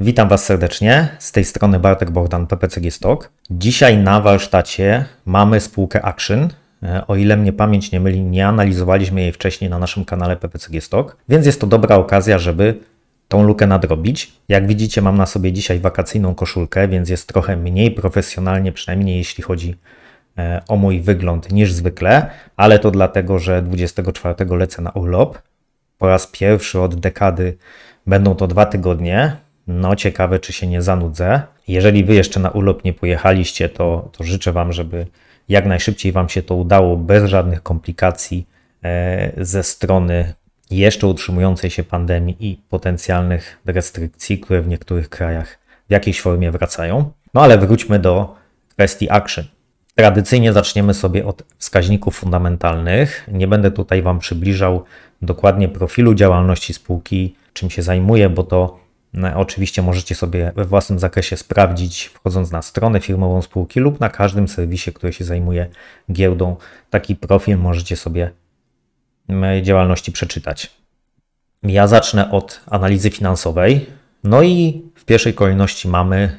Witam Was serdecznie, z tej strony Bartek Bogdan, PPCG Stock. Dzisiaj na warsztacie mamy spółkę Action. E, o ile mnie pamięć nie myli, nie analizowaliśmy jej wcześniej na naszym kanale PPCG Stock, więc jest to dobra okazja, żeby tą lukę nadrobić. Jak widzicie, mam na sobie dzisiaj wakacyjną koszulkę, więc jest trochę mniej profesjonalnie, przynajmniej jeśli chodzi e, o mój wygląd niż zwykle, ale to dlatego, że 24 lecę na urlop. Po raz pierwszy od dekady będą to dwa tygodnie, no, ciekawe, czy się nie zanudzę. Jeżeli wy jeszcze na urlop nie pojechaliście, to, to życzę wam, żeby jak najszybciej wam się to udało, bez żadnych komplikacji e, ze strony jeszcze utrzymującej się pandemii i potencjalnych restrykcji, które w niektórych krajach w jakiejś formie wracają. No ale wróćmy do kwestii action. Tradycyjnie zaczniemy sobie od wskaźników fundamentalnych. Nie będę tutaj Wam przybliżał dokładnie profilu działalności spółki, czym się zajmuje, bo to no, oczywiście możecie sobie we własnym zakresie sprawdzić, wchodząc na stronę firmową spółki lub na każdym serwisie, który się zajmuje giełdą. Taki profil możecie sobie mm, działalności przeczytać. Ja zacznę od analizy finansowej. No i w pierwszej kolejności mamy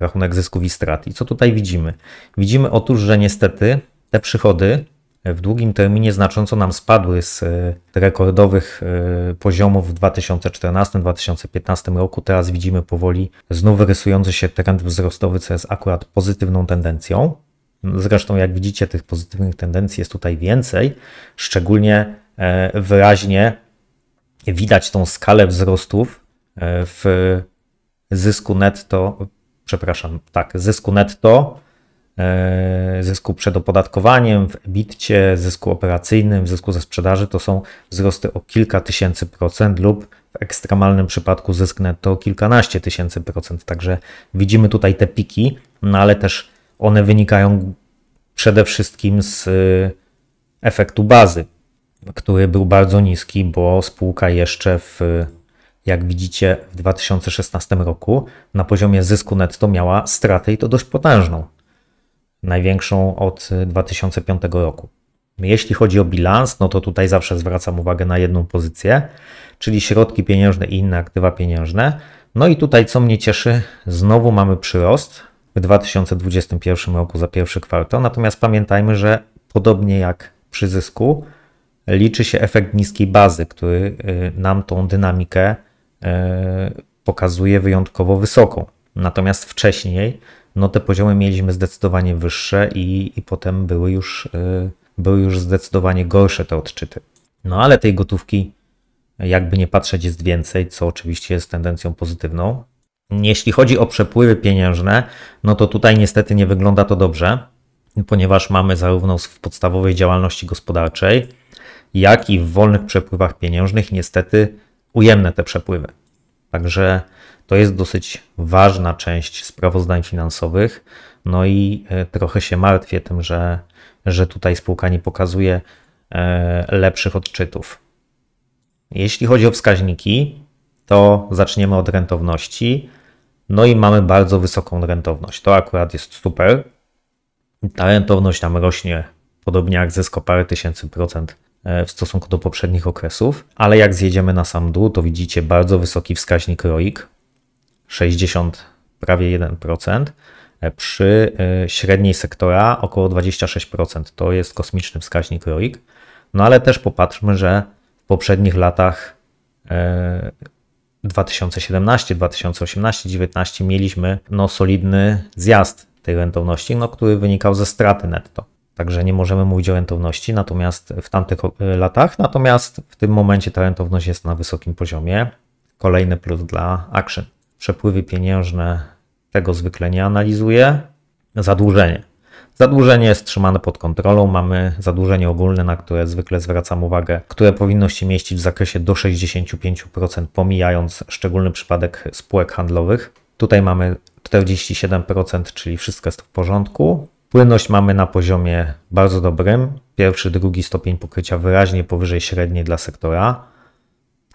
rachunek zysków i strat. I co tutaj widzimy? Widzimy otóż, że niestety te przychody w długim terminie znacząco nam spadły z e, rekordowych e, poziomów w 2014-2015 roku. Teraz widzimy powoli znów rysujący się trend wzrostowy, co jest akurat pozytywną tendencją. Zresztą, jak widzicie, tych pozytywnych tendencji jest tutaj więcej. Szczególnie e, wyraźnie widać tą skalę wzrostów w zysku netto, przepraszam, tak, zysku netto E, zysku przed opodatkowaniem, w ebitcie, zysku operacyjnym, zysku ze sprzedaży to są wzrosty o kilka tysięcy procent lub w ekstremalnym przypadku zysk netto o kilkanaście tysięcy procent. Także widzimy tutaj te piki, no ale też one wynikają przede wszystkim z y, efektu bazy, który był bardzo niski, bo spółka jeszcze w jak widzicie, w 2016 roku na poziomie zysku netto miała stratę i to dość potężną największą od 2005 roku. Jeśli chodzi o bilans, no to tutaj zawsze zwracam uwagę na jedną pozycję, czyli środki pieniężne i inne aktywa pieniężne. No i tutaj, co mnie cieszy, znowu mamy przyrost w 2021 roku za pierwszy kwartał. Natomiast pamiętajmy, że podobnie jak przy zysku, liczy się efekt niskiej bazy, który y, nam tą dynamikę y, pokazuje wyjątkowo wysoką. Natomiast wcześniej no te poziomy mieliśmy zdecydowanie wyższe i, i potem były już, y, były już zdecydowanie gorsze te odczyty. No ale tej gotówki, jakby nie patrzeć, jest więcej, co oczywiście jest tendencją pozytywną. Jeśli chodzi o przepływy pieniężne, no to tutaj niestety nie wygląda to dobrze, ponieważ mamy zarówno w podstawowej działalności gospodarczej, jak i w wolnych przepływach pieniężnych niestety ujemne te przepływy. Także to jest dosyć ważna część sprawozdań finansowych. No i e, trochę się martwię tym, że, że tutaj spółka nie pokazuje e, lepszych odczytów. Jeśli chodzi o wskaźniki, to zaczniemy od rentowności. No i mamy bardzo wysoką rentowność. To akurat jest super. Ta rentowność nam rośnie podobnie jak zysk o parę tysięcy procent E, w stosunku do poprzednich okresów, ale jak zjedziemy na sam dół, to widzicie bardzo wysoki wskaźnik ROIC, 60, prawie 1%, e, przy e, średniej sektora około 26%. To jest kosmiczny wskaźnik ROIC. No ale też popatrzmy, że w poprzednich latach 2017, 2018, 2019 mieliśmy no, solidny zjazd tej rentowności, no, który wynikał ze straty netto. Także nie możemy mówić o rentowności natomiast w tamtych e, latach, natomiast w tym momencie ta rentowność jest na wysokim poziomie. Kolejny plus dla Action. Przepływy pieniężne tego zwykle nie analizuje. Zadłużenie. Zadłużenie jest trzymane pod kontrolą. Mamy zadłużenie ogólne, na które zwykle zwracam uwagę, które powinno się mieścić w zakresie do 65%, pomijając szczególny przypadek spółek handlowych. Tutaj mamy 47%, czyli wszystko jest w porządku. Płynność mamy na poziomie bardzo dobrym. Pierwszy, drugi stopień pokrycia wyraźnie powyżej średniej dla sektora.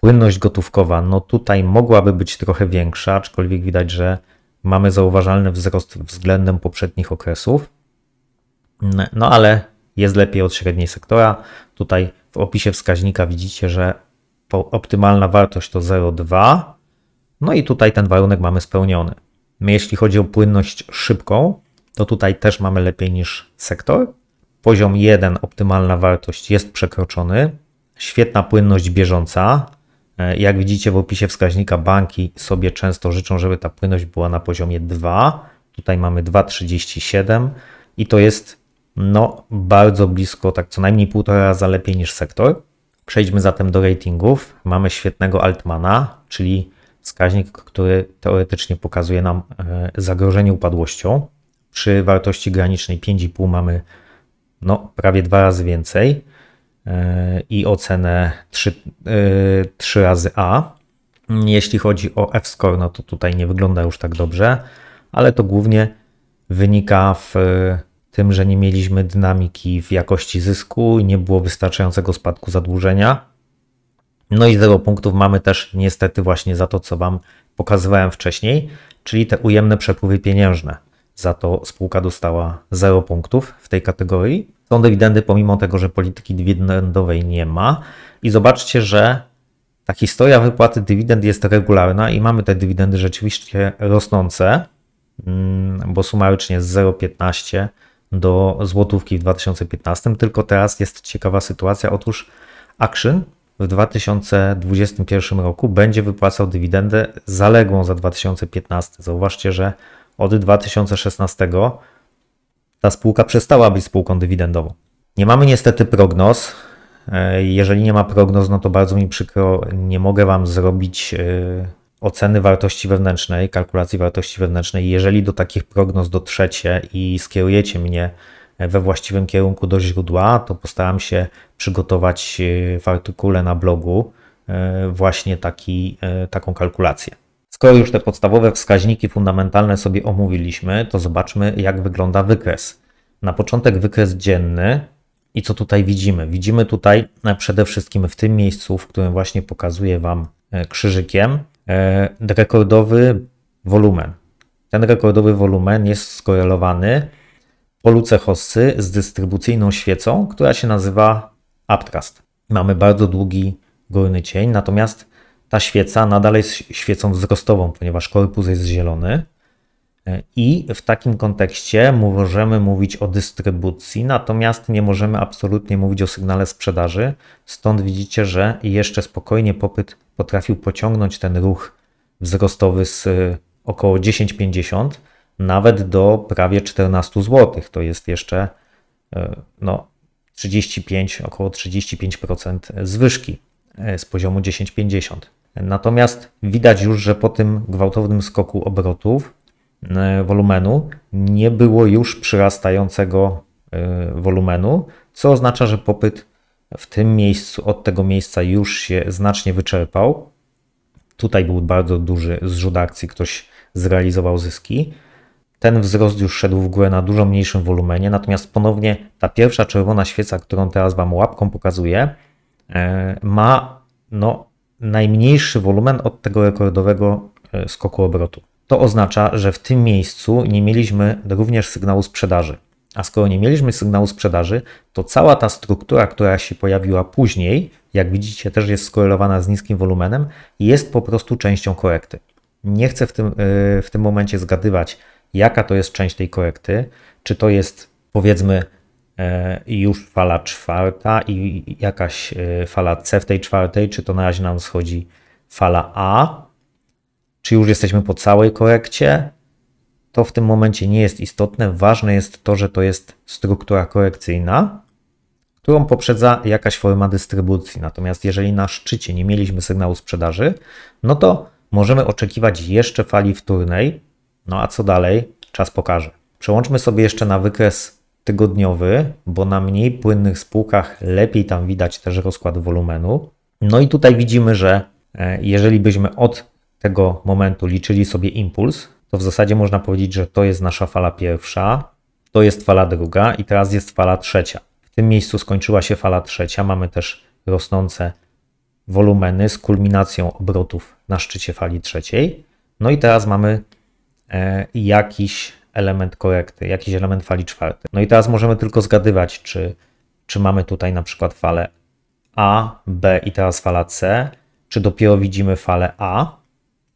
Płynność gotówkowa, no tutaj mogłaby być trochę większa, aczkolwiek widać, że mamy zauważalny wzrost względem poprzednich okresów. No ale jest lepiej od średniej sektora. Tutaj w opisie wskaźnika widzicie, że optymalna wartość to 0,2. No i tutaj ten warunek mamy spełniony. Jeśli chodzi o płynność szybką, to tutaj też mamy lepiej niż sektor. Poziom 1, optymalna wartość, jest przekroczony. Świetna płynność bieżąca. E, jak widzicie w opisie wskaźnika, banki sobie często życzą, żeby ta płynność była na poziomie 2. Tutaj mamy 2,37 i to jest no, bardzo blisko, tak co najmniej półtora razy lepiej niż sektor. Przejdźmy zatem do ratingów. Mamy świetnego Altmana, czyli wskaźnik, który teoretycznie pokazuje nam e, zagrożenie upadłością przy wartości granicznej 5,5 mamy no, prawie dwa razy więcej e, i ocenę 3, 3 e, razy A. Jeśli chodzi o F-score, no to tutaj nie wygląda już tak dobrze, ale to głównie wynika w e, tym, że nie mieliśmy dynamiki w jakości zysku i nie było wystarczającego spadku zadłużenia. No i 0 punktów mamy też niestety właśnie za to, co Wam pokazywałem wcześniej, czyli te ujemne przepływy pieniężne. Za to spółka dostała 0 punktów w tej kategorii. Są dywidendy, pomimo tego, że polityki dywidendowej nie ma. I zobaczcie, że ta historia wypłaty dywidend jest regularna i mamy te dywidendy rzeczywiście rosnące, mm, bo sumarycznie z 0,15 do złotówki w 2015. Tylko teraz jest ciekawa sytuacja. Otóż Action w 2021 roku będzie wypłacał dywidendę zaległą za 2015. Zauważcie, że od 2016 ta spółka przestała być spółką dywidendową. Nie mamy niestety prognoz. E, jeżeli nie ma prognoz, no to bardzo mi przykro, nie mogę Wam zrobić e, oceny wartości wewnętrznej, kalkulacji wartości wewnętrznej. Jeżeli do takich prognoz dotrzecie i skierujecie mnie e, we właściwym kierunku do źródła, to postaram się przygotować w artykule na blogu właśnie taki, taką kalkulację. Skoro już te podstawowe wskaźniki fundamentalne sobie omówiliśmy, to zobaczmy, jak wygląda wykres. Na początek wykres dzienny i co tutaj widzimy? Widzimy tutaj e, przede wszystkim w tym miejscu, w którym właśnie pokazuję Wam e, krzyżykiem, e, rekordowy wolumen. Ten rekordowy wolumen jest skorelowany po luce hossy z dystrybucyjną świecą, która się nazywa Uptrust. Mamy bardzo długi górny cień, natomiast ta świeca nadal jest świecą wzrostową, ponieważ korpus jest zielony. E, I w takim kontekście możemy mówić o dystrybucji, natomiast nie możemy absolutnie mówić o sygnale sprzedaży. Stąd widzicie, że jeszcze spokojnie popyt potrafił pociągnąć ten ruch wzrostowy z e, około 10,50 nawet do prawie 14 zł. To jest jeszcze e, no, 35, około 35% zwyżki. E, z poziomu 10,50. Natomiast widać już, że po tym gwałtownym skoku obrotów e, wolumenu nie było już przyrastającego e, wolumenu, co oznacza, że popyt w tym miejscu od tego miejsca już się znacznie wyczerpał. Tutaj był bardzo duży zrzut akcji, ktoś zrealizował zyski. Ten wzrost już szedł w górę na dużo mniejszym wolumenie, natomiast ponownie ta pierwsza czerwona świeca, którą teraz Wam łapką pokazuję, E, ma no, najmniejszy wolumen od tego rekordowego e, skoku obrotu. To oznacza, że w tym miejscu nie mieliśmy również sygnału sprzedaży. A skoro nie mieliśmy sygnału sprzedaży, to cała ta struktura, która się pojawiła później, jak widzicie, też jest skorelowana z niskim wolumenem, jest po prostu częścią korekty. Nie chcę w tym, e, w tym momencie zgadywać, jaka to jest część tej korekty, czy to jest powiedzmy E, i już fala czwarta i jakaś e, fala C w tej czwartej, czy to na razie nam schodzi fala A, czy już jesteśmy po całej korekcie, to w tym momencie nie jest istotne. Ważne jest to, że to jest struktura korekcyjna, którą poprzedza jakaś forma dystrybucji. Natomiast jeżeli na szczycie nie mieliśmy sygnału sprzedaży, no to możemy oczekiwać jeszcze fali wtórnej. No a co dalej? Czas pokaże. Przełączmy sobie jeszcze na wykres tygodniowy, bo na mniej płynnych spółkach lepiej tam widać też rozkład wolumenu. No i tutaj widzimy, że e, jeżeli byśmy od tego momentu liczyli sobie impuls, to w zasadzie można powiedzieć, że to jest nasza fala pierwsza, to jest fala druga i teraz jest fala trzecia. W tym miejscu skończyła się fala trzecia. Mamy też rosnące wolumeny z kulminacją obrotów na szczycie fali trzeciej. No i teraz mamy e, jakiś element korekty, jakiś element fali czwartej. No i teraz możemy tylko zgadywać, czy, czy mamy tutaj na przykład falę A, B i teraz fala C, czy dopiero widzimy falę A.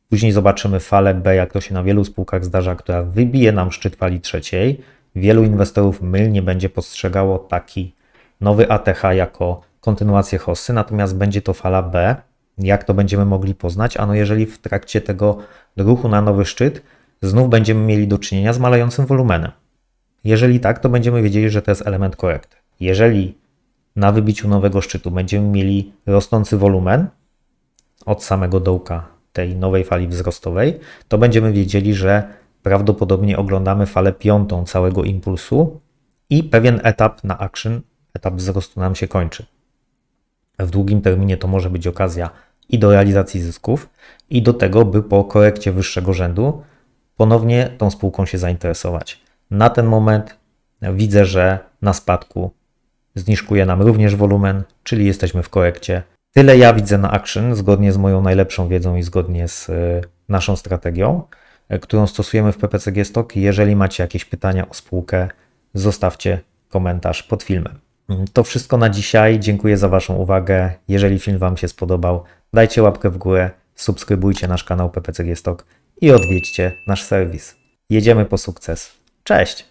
Później zobaczymy falę B, jak to się na wielu spółkach zdarza, która wybije nam szczyt fali trzeciej. Wielu inwestorów mylnie będzie postrzegało taki nowy ATH jako kontynuację hossy, natomiast będzie to fala B. Jak to będziemy mogli poznać? Ano jeżeli w trakcie tego ruchu na nowy szczyt znów będziemy mieli do czynienia z malejącym wolumenem. Jeżeli tak, to będziemy wiedzieli, że to jest element korekty. Jeżeli na wybiciu nowego szczytu będziemy mieli rosnący wolumen od samego dołka tej nowej fali wzrostowej, to będziemy wiedzieli, że prawdopodobnie oglądamy falę piątą całego impulsu i pewien etap na action, etap wzrostu nam się kończy. W długim terminie to może być okazja i do realizacji zysków, i do tego, by po korekcie wyższego rzędu ponownie tą spółką się zainteresować. Na ten moment widzę, że na spadku zniżkuje nam również wolumen, czyli jesteśmy w korekcie. Tyle ja widzę na Action, zgodnie z moją najlepszą wiedzą i zgodnie z e, naszą strategią, e, którą stosujemy w PPCG Stock. Jeżeli macie jakieś pytania o spółkę, zostawcie komentarz pod filmem. Mm, to wszystko na dzisiaj. Dziękuję za Waszą uwagę. Jeżeli film Wam się spodobał, dajcie łapkę w górę, subskrybujcie nasz kanał PPCG Stock i odwiedźcie nasz serwis. Jedziemy po sukces. Cześć!